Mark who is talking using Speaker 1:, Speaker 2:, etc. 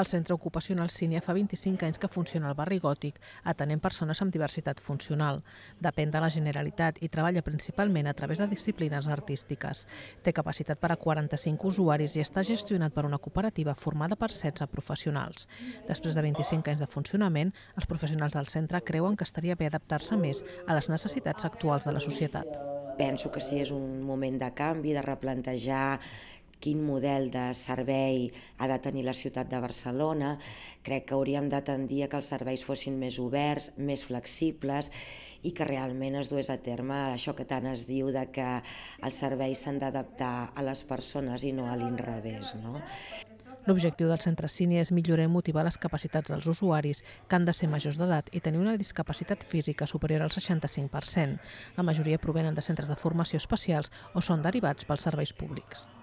Speaker 1: El Centre Ocupacional Sínia fa 25 anys que funciona al barri gòtic, atenent persones amb diversitat funcional. Depèn de la Generalitat i treballa principalment a través de disciplines artístiques. Té capacitat per a 45 usuaris i està gestionat per una cooperativa formada per 16 professionals. Després de 25 anys de funcionament, els professionals del centre creuen que estaria bé adaptar-se més a les necessitats actuals de la societat.
Speaker 2: Penso que sí, és un moment de canvi, de replantejar quin model de servei ha de tenir la ciutat de Barcelona. Crec que hauríem de tendir a que els serveis fossin més oberts, més flexibles i que realment es dués a terme això que tant es diu de que els serveis s'han d'adaptar a les persones i no a l'inrevés. No?
Speaker 1: L'objectiu del centre Cini és millorar i motivar les capacitats dels usuaris que han de ser majors d'edat i tenir una discapacitat física superior al 65%. La majoria provenen de centres de formació especials o són derivats pels serveis públics.